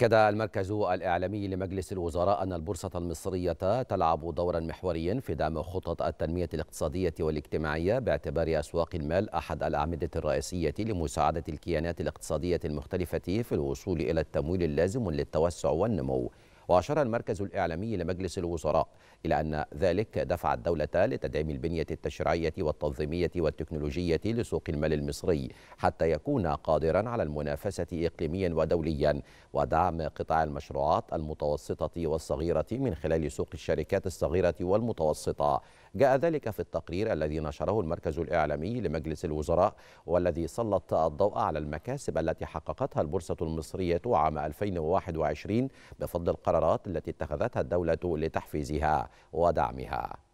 أكد المركز الإعلامي لمجلس الوزراء أن البورصة المصرية تلعب دورا محوريا في دعم خطط التنمية الاقتصادية والاجتماعية باعتبار أسواق المال أحد الأعمدة الرئيسية لمساعدة الكيانات الاقتصادية المختلفة في الوصول إلى التمويل اللازم للتوسع والنمو وأشار المركز الإعلامي لمجلس الوزراء إلى أن ذلك دفع الدولة لتدعيم البنية التشريعية والتنظيمية والتكنولوجية لسوق المال المصري حتى يكون قادرا على المنافسة إقليميا ودوليا ودعم قطاع المشروعات المتوسطة والصغيرة من خلال سوق الشركات الصغيرة والمتوسطة جاء ذلك في التقرير الذي نشره المركز الإعلامي لمجلس الوزراء والذي سلط الضوء على المكاسب التي حققتها البورصة المصرية عام 2021 بفضل القرارات التي اتخذتها الدولة لتحفيزها ودعمها